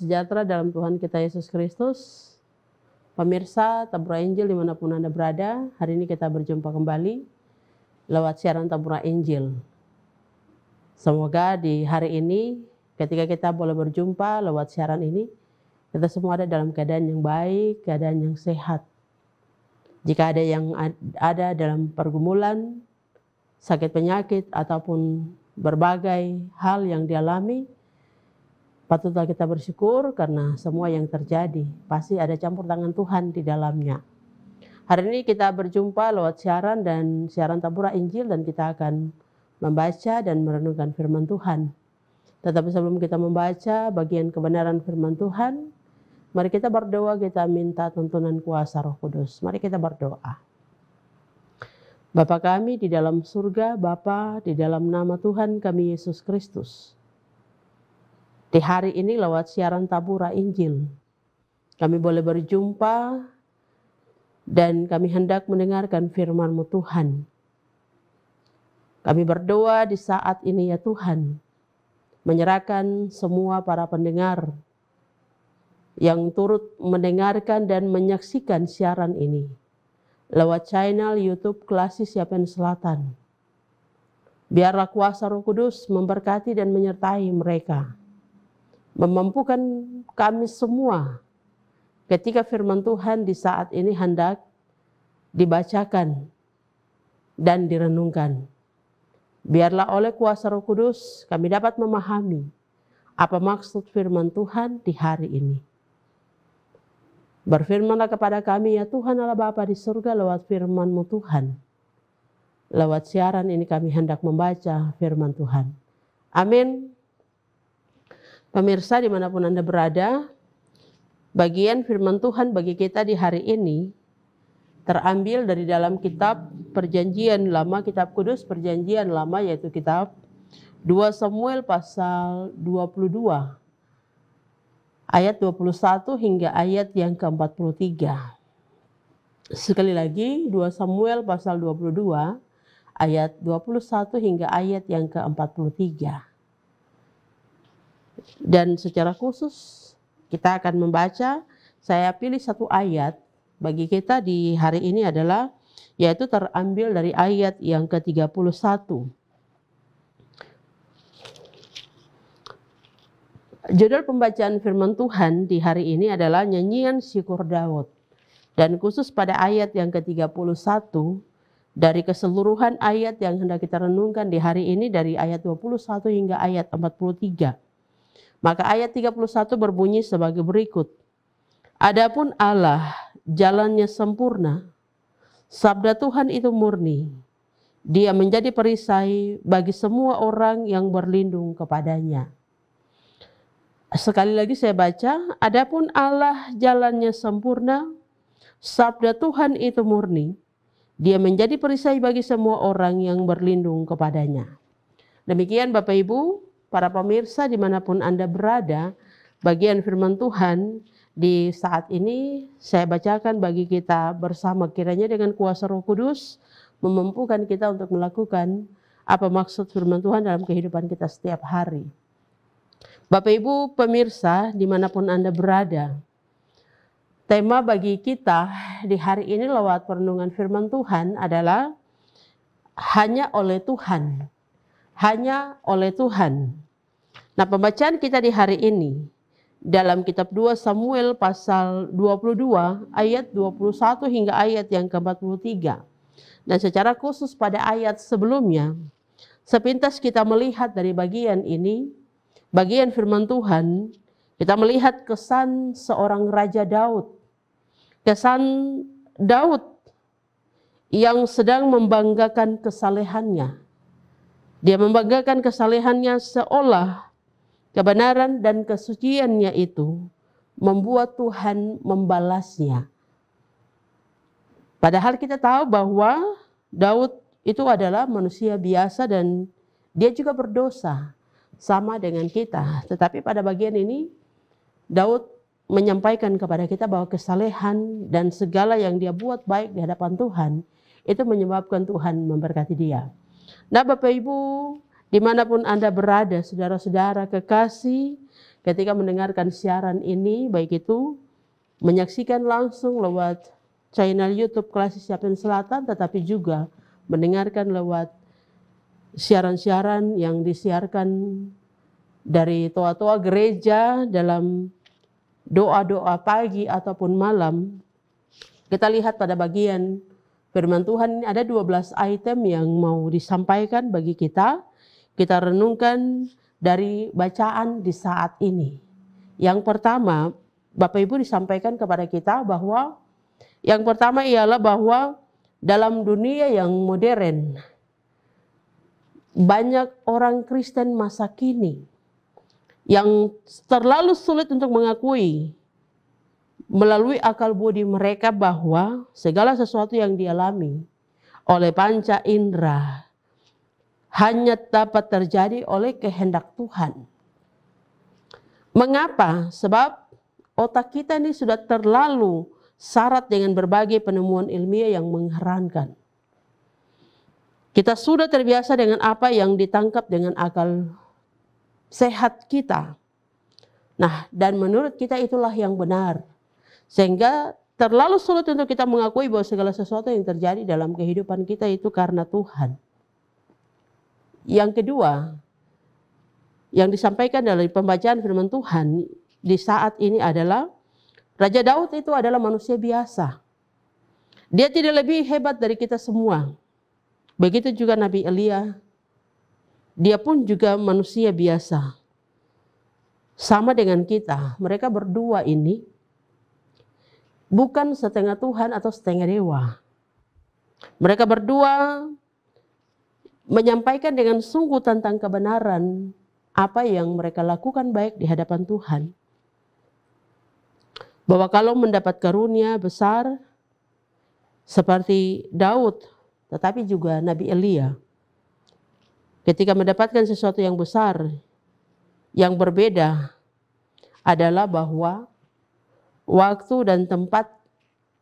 sejahtera dalam Tuhan kita Yesus Kristus. Pemirsa Tabura Injil dimanapun Anda berada, hari ini kita berjumpa kembali lewat siaran Tabura Injil. Semoga di hari ini ketika kita boleh berjumpa lewat siaran ini, kita semua ada dalam keadaan yang baik, keadaan yang sehat. Jika ada yang ada dalam pergumulan, sakit penyakit, ataupun berbagai hal yang dialami, Patutlah kita bersyukur karena semua yang terjadi pasti ada campur tangan Tuhan di dalamnya. Hari ini kita berjumpa lewat siaran dan siaran tabura Injil dan kita akan membaca dan merenungkan firman Tuhan. Tetapi sebelum kita membaca bagian kebenaran firman Tuhan, mari kita berdoa, kita minta tuntunan kuasa Roh Kudus. Mari kita berdoa. Bapa kami di dalam surga, Bapa di dalam nama Tuhan kami Yesus Kristus. Di hari ini lewat siaran tabura Injil. Kami boleh berjumpa dan kami hendak mendengarkan firman-Mu Tuhan. Kami berdoa di saat ini ya Tuhan, menyerahkan semua para pendengar yang turut mendengarkan dan menyaksikan siaran ini lewat channel YouTube Klasis Siapen Selatan. Biarlah kuasa Roh Kudus memberkati dan menyertai mereka memampukan kami semua ketika firman Tuhan di saat ini hendak dibacakan dan direnungkan. Biarlah oleh kuasa roh kudus kami dapat memahami apa maksud firman Tuhan di hari ini. Berfirmanlah kepada kami ya Tuhan Allah Bapa di surga lewat Firmanmu Tuhan. Lewat siaran ini kami hendak membaca firman Tuhan. Amin. Pemirsa dimanapun Anda berada, bagian firman Tuhan bagi kita di hari ini terambil dari dalam kitab perjanjian lama, kitab kudus perjanjian lama yaitu kitab 2 Samuel pasal 22 ayat 21 hingga ayat yang ke-43. Sekali lagi 2 Samuel pasal 22 ayat 21 hingga ayat yang ke-43. Dan secara khusus kita akan membaca, saya pilih satu ayat bagi kita di hari ini adalah yaitu terambil dari ayat yang ke-31. Judul pembacaan firman Tuhan di hari ini adalah nyanyian syukur Daud. Dan khusus pada ayat yang ke-31 dari keseluruhan ayat yang hendak kita renungkan di hari ini dari ayat 21 hingga ayat 43. Maka ayat 31 berbunyi sebagai berikut. Adapun Allah jalannya sempurna, sabda Tuhan itu murni. Dia menjadi perisai bagi semua orang yang berlindung kepadanya. Sekali lagi saya baca, adapun Allah jalannya sempurna, sabda Tuhan itu murni. Dia menjadi perisai bagi semua orang yang berlindung kepadanya. Demikian Bapak Ibu, para pemirsa dimanapun Anda berada, bagian firman Tuhan di saat ini saya bacakan bagi kita bersama kiranya dengan kuasa roh kudus memampukan kita untuk melakukan apa maksud firman Tuhan dalam kehidupan kita setiap hari. Bapak Ibu pemirsa dimanapun Anda berada, tema bagi kita di hari ini lewat perenungan firman Tuhan adalah hanya oleh Tuhan hanya oleh Tuhan. Nah, pembacaan kita di hari ini dalam kitab 2 Samuel pasal 22 ayat 21 hingga ayat yang ke-43. Dan secara khusus pada ayat sebelumnya, sepintas kita melihat dari bagian ini, bagian firman Tuhan, kita melihat kesan seorang Raja Daud. Kesan Daud yang sedang membanggakan kesalehannya dia membanggakan kesalehannya seolah kebenaran dan kesuciannya itu membuat Tuhan membalasnya. Padahal kita tahu bahwa Daud itu adalah manusia biasa dan dia juga berdosa sama dengan kita. Tetapi pada bagian ini Daud menyampaikan kepada kita bahwa kesalehan dan segala yang dia buat baik di hadapan Tuhan itu menyebabkan Tuhan memberkati dia. Nah Bapak Ibu, dimanapun Anda berada, saudara-saudara kekasih, ketika mendengarkan siaran ini, baik itu menyaksikan langsung lewat channel YouTube Klasik Siapin Selatan, tetapi juga mendengarkan lewat siaran-siaran yang disiarkan dari toa-toa gereja dalam doa-doa pagi ataupun malam, kita lihat pada bagian Firman Tuhan ini ada 12 item yang mau disampaikan bagi kita. Kita renungkan dari bacaan di saat ini. Yang pertama, Bapak Ibu disampaikan kepada kita bahwa yang pertama ialah bahwa dalam dunia yang modern banyak orang Kristen masa kini yang terlalu sulit untuk mengakui melalui akal budi mereka bahwa segala sesuatu yang dialami oleh panca indera hanya dapat terjadi oleh kehendak Tuhan. Mengapa? Sebab otak kita ini sudah terlalu syarat dengan berbagai penemuan ilmiah yang mengherankan. Kita sudah terbiasa dengan apa yang ditangkap dengan akal sehat kita. Nah, dan menurut kita itulah yang benar. Sehingga terlalu sulit untuk kita mengakui bahwa segala sesuatu yang terjadi dalam kehidupan kita itu karena Tuhan. Yang kedua, yang disampaikan dalam pembacaan firman Tuhan di saat ini adalah Raja Daud itu adalah manusia biasa. Dia tidak lebih hebat dari kita semua. Begitu juga Nabi Elia. Dia pun juga manusia biasa. Sama dengan kita, mereka berdua ini bukan setengah Tuhan atau setengah dewa. Mereka berdua menyampaikan dengan sungguh tentang kebenaran apa yang mereka lakukan baik di hadapan Tuhan. Bahwa kalau mendapat karunia besar seperti Daud, tetapi juga Nabi Elia. Ketika mendapatkan sesuatu yang besar, yang berbeda adalah bahwa waktu dan tempat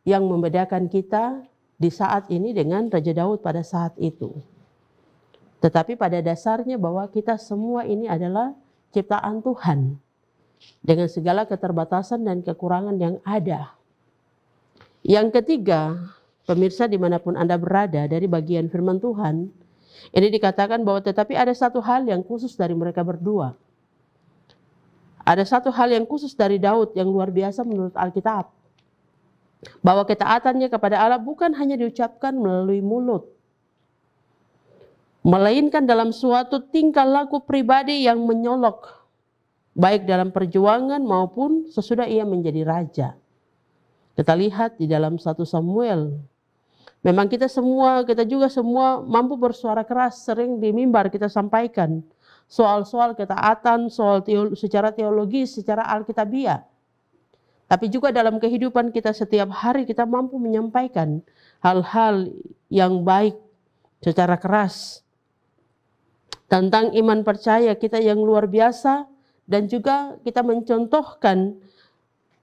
yang membedakan kita di saat ini dengan Raja Daud pada saat itu. Tetapi pada dasarnya bahwa kita semua ini adalah ciptaan Tuhan dengan segala keterbatasan dan kekurangan yang ada. Yang ketiga, pemirsa dimanapun Anda berada dari bagian firman Tuhan, ini dikatakan bahwa tetapi ada satu hal yang khusus dari mereka berdua. Ada satu hal yang khusus dari Daud yang luar biasa menurut Alkitab. Bahwa ketaatannya kepada Allah bukan hanya diucapkan melalui mulut. Melainkan dalam suatu tingkah laku pribadi yang menyolok. Baik dalam perjuangan maupun sesudah ia menjadi raja. Kita lihat di dalam satu Samuel Memang kita semua, kita juga semua mampu bersuara keras, sering di mimbar kita sampaikan soal-soal ketaatan, soal teolo secara teologi, secara alkitabiah. Tapi juga dalam kehidupan kita setiap hari kita mampu menyampaikan hal-hal yang baik secara keras tentang iman percaya kita yang luar biasa dan juga kita mencontohkan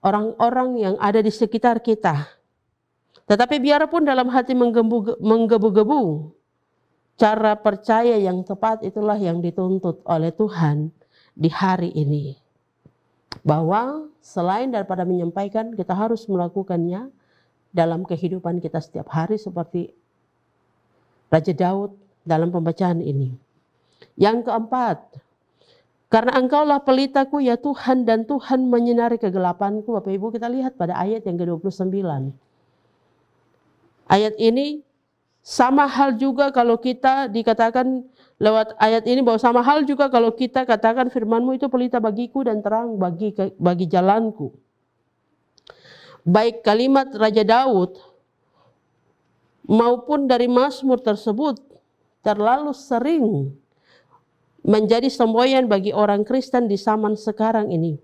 orang-orang yang ada di sekitar kita. Tetapi biarpun dalam hati menggebu-gebu, Cara percaya yang tepat itulah yang dituntut oleh Tuhan di hari ini. Bahwa selain daripada menyampaikan, kita harus melakukannya dalam kehidupan kita setiap hari seperti Raja Daud dalam pembacaan ini. Yang keempat, karena engkaulah pelitaku ya Tuhan dan Tuhan menyinari kegelapanku. Bapak Ibu kita lihat pada ayat yang ke-29. Ayat ini sama hal juga kalau kita dikatakan lewat ayat ini bahwa sama hal juga kalau kita katakan firmanmu itu pelita bagiku dan terang bagi bagi jalanku. Baik kalimat Raja Daud maupun dari Mazmur tersebut terlalu sering menjadi semboyan bagi orang Kristen di zaman sekarang ini.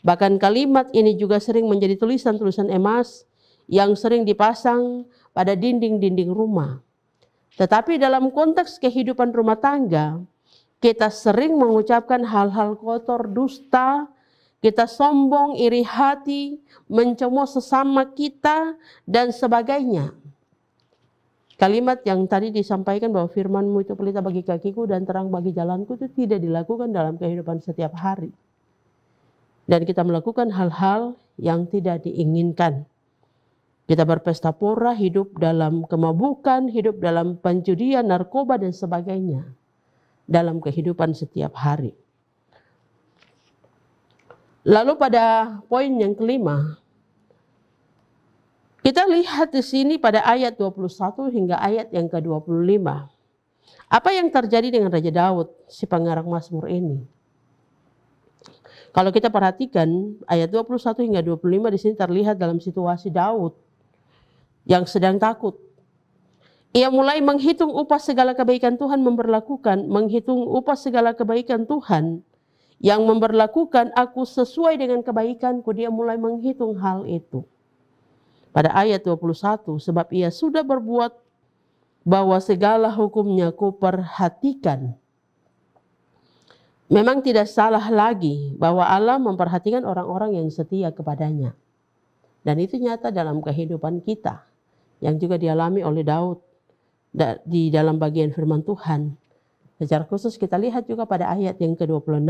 Bahkan kalimat ini juga sering menjadi tulisan-tulisan emas yang sering dipasang pada dinding-dinding rumah. Tetapi dalam konteks kehidupan rumah tangga, kita sering mengucapkan hal-hal kotor, dusta, kita sombong, iri hati, mencemooh sesama kita, dan sebagainya. Kalimat yang tadi disampaikan bahwa firmanmu itu pelita bagi kakiku dan terang bagi jalanku itu tidak dilakukan dalam kehidupan setiap hari. Dan kita melakukan hal-hal yang tidak diinginkan. Kita berpesta pora, hidup dalam kemabukan, hidup dalam pencurian, narkoba, dan sebagainya. Dalam kehidupan setiap hari. Lalu pada poin yang kelima, kita lihat di sini pada ayat 21 hingga ayat yang ke-25. Apa yang terjadi dengan Raja Daud, si pengarang Mazmur ini? Kalau kita perhatikan ayat 21 hingga 25 di sini terlihat dalam situasi Daud yang sedang takut. Ia mulai menghitung upah segala kebaikan Tuhan memperlakukan, menghitung upah segala kebaikan Tuhan yang memperlakukan aku sesuai dengan kebaikanku. Dia mulai menghitung hal itu. Pada ayat 21, sebab ia sudah berbuat bahwa segala hukumnya kuperhatikan. Memang tidak salah lagi bahwa Allah memperhatikan orang-orang yang setia kepadanya. Dan itu nyata dalam kehidupan kita yang juga dialami oleh Daud di dalam bagian firman Tuhan. Secara khusus kita lihat juga pada ayat yang ke-26.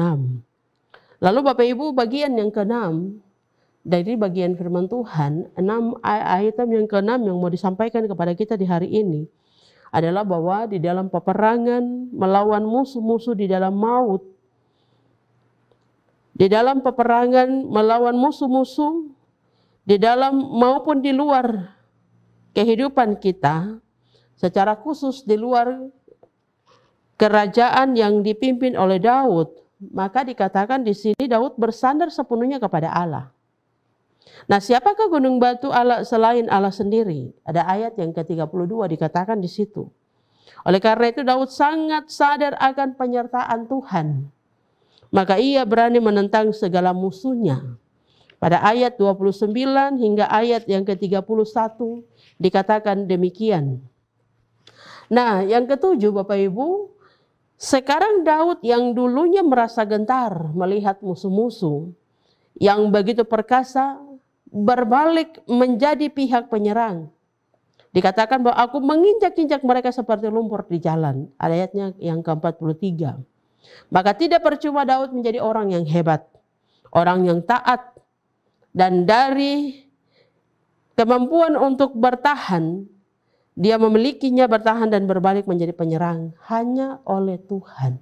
Lalu Bapak Ibu bagian yang ke-6 dari bagian firman Tuhan, 6 item yang ke-6 yang mau disampaikan kepada kita di hari ini adalah bahwa di dalam peperangan melawan musuh-musuh di dalam maut di dalam peperangan melawan musuh-musuh di dalam maupun di luar kehidupan kita secara khusus di luar kerajaan yang dipimpin oleh Daud, maka dikatakan di sini Daud bersandar sepenuhnya kepada Allah. Nah, siapakah gunung batu Allah selain Allah sendiri? Ada ayat yang ke-32 dikatakan di situ. Oleh karena itu Daud sangat sadar akan penyertaan Tuhan. Maka ia berani menentang segala musuhnya. Pada ayat 29 hingga ayat yang ke-31 dikatakan demikian. Nah, yang ketujuh Bapak Ibu, sekarang Daud yang dulunya merasa gentar melihat musuh-musuh yang begitu perkasa berbalik menjadi pihak penyerang. Dikatakan bahwa aku menginjak-injak mereka seperti lumpur di jalan. Ayatnya yang ke-43. Maka tidak percuma Daud menjadi orang yang hebat, orang yang taat dan dari kemampuan untuk bertahan, dia memilikinya bertahan dan berbalik menjadi penyerang hanya oleh Tuhan.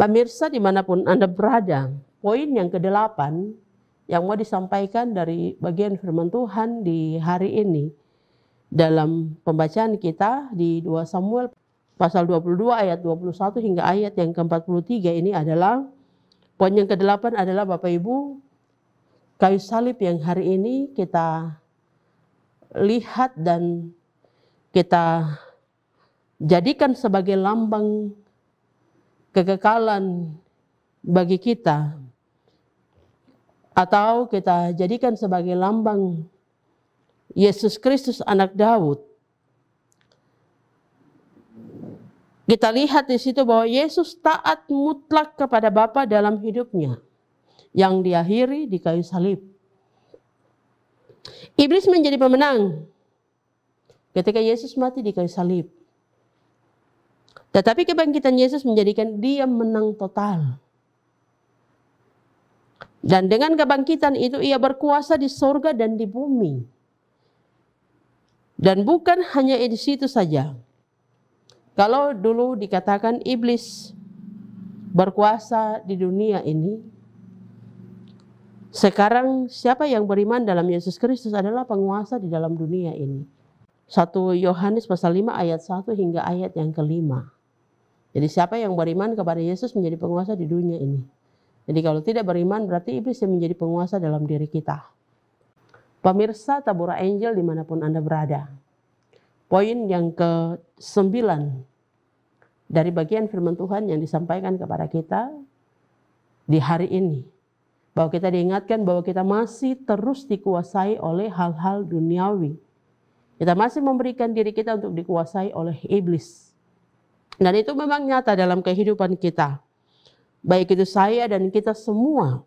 Pemirsa dimanapun Anda berada, poin yang kedelapan yang mau disampaikan dari bagian firman Tuhan di hari ini dalam pembacaan kita di 2 Samuel pasal 22 ayat 21 hingga ayat yang ke-43 ini adalah poin yang ke-8 adalah Bapak Ibu kayu salib yang hari ini kita lihat dan kita jadikan sebagai lambang kekekalan bagi kita atau kita jadikan sebagai lambang Yesus Kristus anak Daud. Kita lihat di situ bahwa Yesus taat mutlak kepada Bapa dalam hidupnya yang diakhiri di kayu salib. Iblis menjadi pemenang ketika Yesus mati di kayu salib. Tetapi kebangkitan Yesus menjadikan dia menang total. Dan dengan kebangkitan itu ia berkuasa di sorga dan di bumi. Dan bukan hanya di situ saja. Kalau dulu dikatakan iblis berkuasa di dunia ini, sekarang siapa yang beriman dalam Yesus Kristus adalah penguasa di dalam dunia ini. 1 Yohanes pasal 5 ayat 1 hingga ayat yang kelima. Jadi siapa yang beriman kepada Yesus menjadi penguasa di dunia ini. Jadi kalau tidak beriman berarti iblis yang menjadi penguasa dalam diri kita. Pemirsa Tabura Angel dimanapun Anda berada. Poin yang ke sembilan dari bagian firman Tuhan yang disampaikan kepada kita di hari ini bahwa kita diingatkan bahwa kita masih terus dikuasai oleh hal-hal duniawi. Kita masih memberikan diri kita untuk dikuasai oleh iblis. Dan itu memang nyata dalam kehidupan kita. Baik itu saya dan kita semua.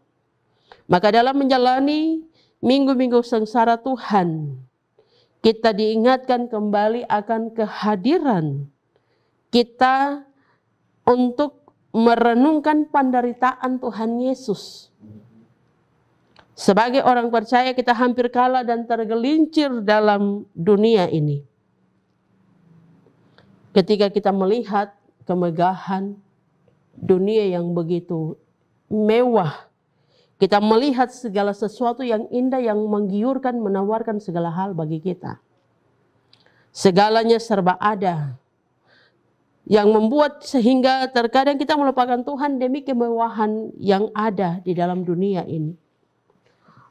Maka dalam menjalani minggu-minggu sengsara Tuhan, kita diingatkan kembali akan kehadiran kita untuk merenungkan penderitaan Tuhan Yesus sebagai orang percaya kita hampir kalah dan tergelincir dalam dunia ini. Ketika kita melihat kemegahan dunia yang begitu mewah, kita melihat segala sesuatu yang indah yang menggiurkan menawarkan segala hal bagi kita. Segalanya serba ada. Yang membuat sehingga terkadang kita melupakan Tuhan demi kemewahan yang ada di dalam dunia ini.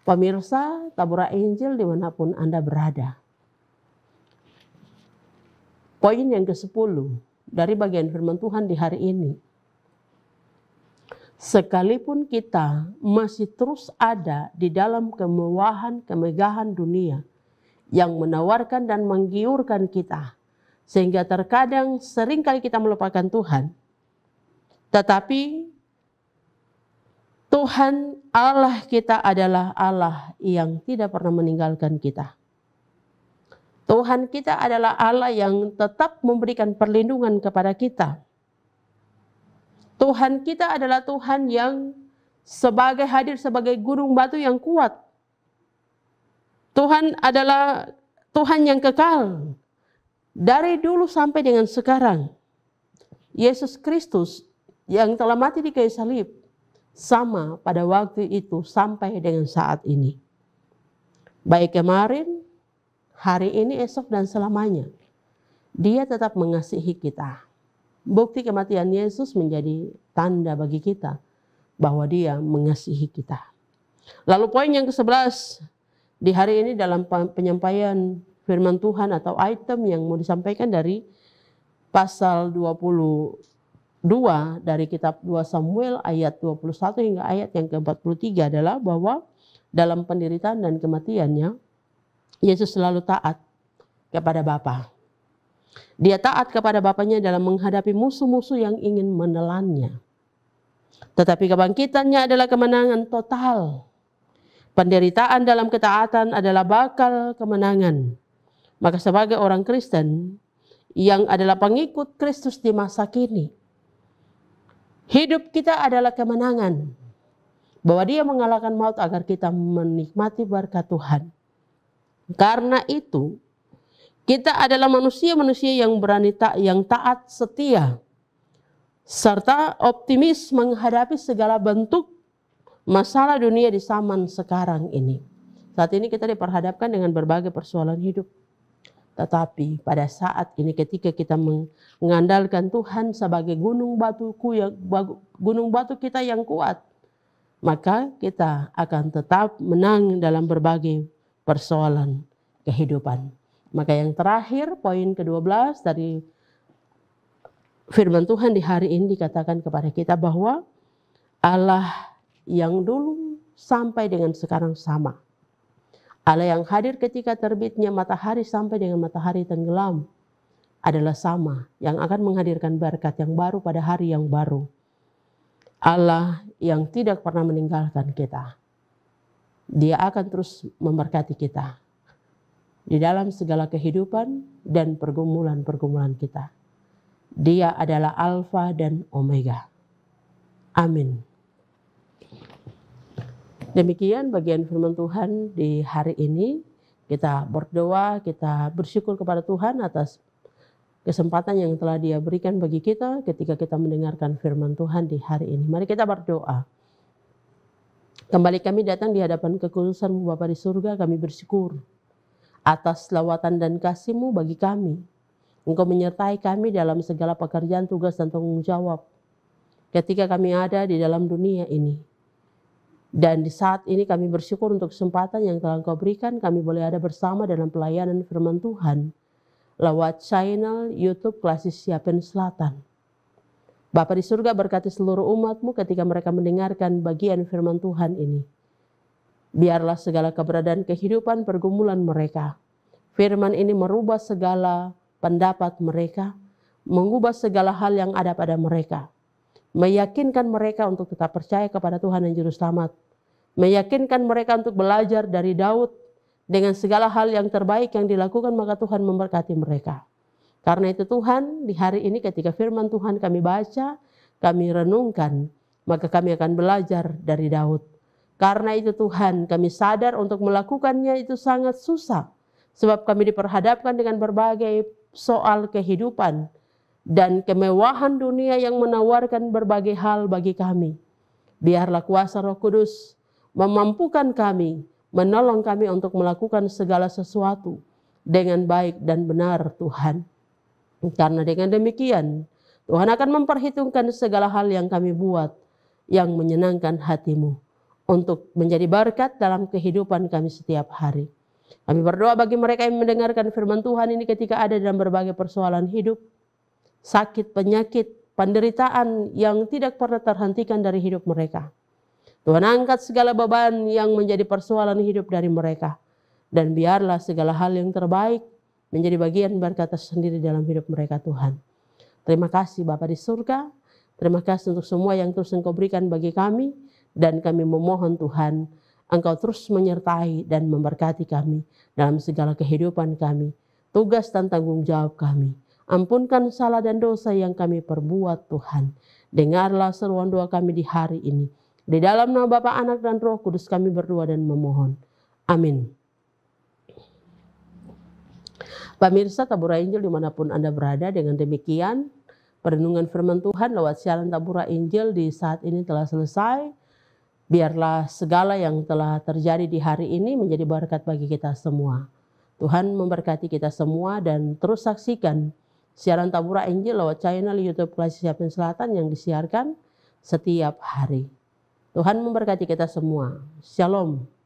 Pemirsa Tabura Injil dimanapun Anda berada. Poin yang ke-10 dari bagian firman Tuhan di hari ini. Sekalipun kita masih terus ada di dalam kemewahan kemegahan dunia yang menawarkan dan menggiurkan kita, sehingga terkadang seringkali kita melupakan Tuhan. Tetapi Tuhan Allah kita adalah Allah yang tidak pernah meninggalkan kita. Tuhan kita adalah Allah yang tetap memberikan perlindungan kepada kita. Tuhan kita adalah Tuhan yang sebagai hadir sebagai gunung batu yang kuat. Tuhan adalah Tuhan yang kekal. Dari dulu sampai dengan sekarang, Yesus Kristus yang telah mati di kayu salib sama pada waktu itu sampai dengan saat ini. Baik kemarin, hari ini, esok, dan selamanya. Dia tetap mengasihi kita. Bukti kematian Yesus menjadi tanda bagi kita bahwa dia mengasihi kita. Lalu poin yang ke-11, di hari ini dalam penyampaian firman Tuhan atau item yang mau disampaikan dari pasal 20 2 dari kitab 2 Samuel ayat 21 hingga ayat yang ke-43 adalah bahwa dalam penderitaan dan kematiannya Yesus selalu taat kepada Bapa. Dia taat kepada Bapaknya dalam menghadapi musuh-musuh yang ingin menelannya. Tetapi kebangkitannya adalah kemenangan total. Penderitaan dalam ketaatan adalah bakal kemenangan. Maka sebagai orang Kristen yang adalah pengikut Kristus di masa kini, Hidup kita adalah kemenangan. Bahwa dia mengalahkan maut agar kita menikmati berkat Tuhan. Karena itu, kita adalah manusia-manusia yang berani tak yang taat setia serta optimis menghadapi segala bentuk masalah dunia di zaman sekarang ini. Saat ini kita diperhadapkan dengan berbagai persoalan hidup. Tetapi pada saat ini ketika kita mengandalkan Tuhan sebagai gunung batuku yang gunung batu kita yang kuat, maka kita akan tetap menang dalam berbagai persoalan kehidupan. Maka yang terakhir poin ke-12 dari firman Tuhan di hari ini dikatakan kepada kita bahwa Allah yang dulu sampai dengan sekarang sama Allah yang hadir ketika terbitnya matahari sampai dengan matahari tenggelam adalah sama yang akan menghadirkan berkat yang baru pada hari yang baru. Allah yang tidak pernah meninggalkan kita. Dia akan terus memberkati kita di dalam segala kehidupan dan pergumulan-pergumulan kita. Dia adalah Alfa dan Omega. Amin. Demikian bagian firman Tuhan di hari ini. Kita berdoa, kita bersyukur kepada Tuhan atas kesempatan yang telah Dia berikan bagi kita ketika kita mendengarkan firman Tuhan di hari ini. Mari kita berdoa. Kembali kami datang di hadapan kekudusan Bapa di surga, kami bersyukur atas lawatan dan kasihmu bagi kami. Engkau menyertai kami dalam segala pekerjaan, tugas, dan tanggung jawab. Ketika kami ada di dalam dunia ini, dan di saat ini kami bersyukur untuk kesempatan yang telah Engkau berikan, kami boleh ada bersama dalam pelayanan firman Tuhan lewat channel YouTube Klasis Siapen Selatan. Bapa di surga berkati seluruh umatmu ketika mereka mendengarkan bagian firman Tuhan ini. Biarlah segala keberadaan kehidupan pergumulan mereka. Firman ini merubah segala pendapat mereka, mengubah segala hal yang ada pada mereka meyakinkan mereka untuk tetap percaya kepada Tuhan dan Juru Selamat, meyakinkan mereka untuk belajar dari Daud dengan segala hal yang terbaik yang dilakukan, maka Tuhan memberkati mereka. Karena itu, Tuhan, di hari ini, ketika firman Tuhan kami baca, kami renungkan, maka kami akan belajar dari Daud. Karena itu, Tuhan, kami sadar untuk melakukannya itu sangat susah, sebab kami diperhadapkan dengan berbagai soal kehidupan dan kemewahan dunia yang menawarkan berbagai hal bagi kami. Biarlah kuasa Roh Kudus memampukan kami, menolong kami untuk melakukan segala sesuatu dengan baik dan benar, Tuhan. Karena dengan demikian, Tuhan akan memperhitungkan segala hal yang kami buat yang menyenangkan hatimu untuk menjadi berkat dalam kehidupan kami setiap hari. Kami berdoa bagi mereka yang mendengarkan firman Tuhan ini ketika ada dalam berbagai persoalan hidup, sakit, penyakit, penderitaan yang tidak pernah terhentikan dari hidup mereka. Tuhan angkat segala beban yang menjadi persoalan hidup dari mereka. Dan biarlah segala hal yang terbaik menjadi bagian berkat tersendiri dalam hidup mereka Tuhan. Terima kasih Bapak di surga. Terima kasih untuk semua yang terus Engkau berikan bagi kami. Dan kami memohon Tuhan, Engkau terus menyertai dan memberkati kami dalam segala kehidupan kami, tugas dan tanggung jawab kami. Ampunkan salah dan dosa yang kami perbuat Tuhan. Dengarlah seruan doa kami di hari ini. Di dalam nama Bapa, Anak, dan Roh Kudus kami berdoa dan memohon. Amin. Pemirsa Tabura Injil dimanapun Anda berada, dengan demikian perenungan firman Tuhan lewat siaran Tabura Injil di saat ini telah selesai. Biarlah segala yang telah terjadi di hari ini menjadi berkat bagi kita semua. Tuhan memberkati kita semua dan terus saksikan siaran Tabura Injil lewat channel YouTube Kelas Siapin Selatan yang disiarkan setiap hari. Tuhan memberkati kita semua. Shalom.